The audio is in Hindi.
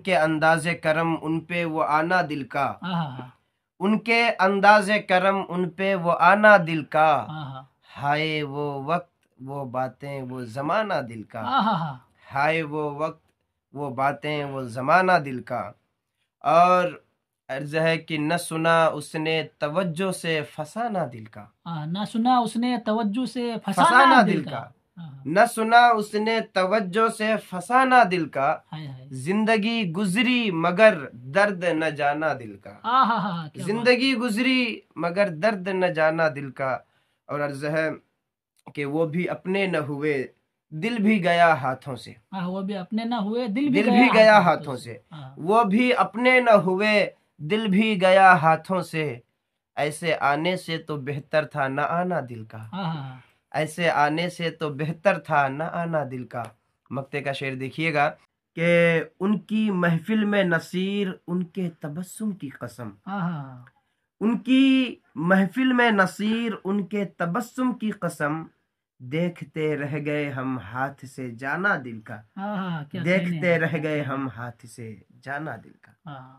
उनके अंदाज करम उन पे वो आना दिल का हाँ, हाँ, हाँ। उनके अंदाज करम उन पे वो आना दिल का हाय वो वक्त वो बातें वो जमाना दिल का हाय वो वक्त वो बातें वो जमाना दिल का और अर्ज है कि न सुना उसने तवज्जो से फसाना दिल का आ, न सुना उसने तवज्जो से फसाना, फसाना दिल, दिल का, का। हाँ। न सुना उसने तवज्जो से फसाना दिल का जिंदगी गुजरी मगर दर्द न जाना दिल का जिंदगी गुजरी मगर दर्द न जाना दिल का और अर्ज है कि वो भी अपने न हुए दिल भी गया हाथों से हाँ, वो भी अपने न हुए दिल भी दिल गया भी गया हाथों से हाँ। वो भी अपने न हुए दिल भी गया हाथों से ऐसे आने से तो बेहतर था न आना दिल का ऐसे आने से तो बेहतर था न आना दिल का मक्ते का शेर देखिएगा कि उनकी महफिल में नसीर उनके तबस्सुम की कसम हाँ, हाँ। उनकी महफिल में नसीर उनके तबस्सुम की कसम देखते रह गए हम हाथ से जाना दिल का हाँ, देखते रह गए हम हाथ से जाना दिल का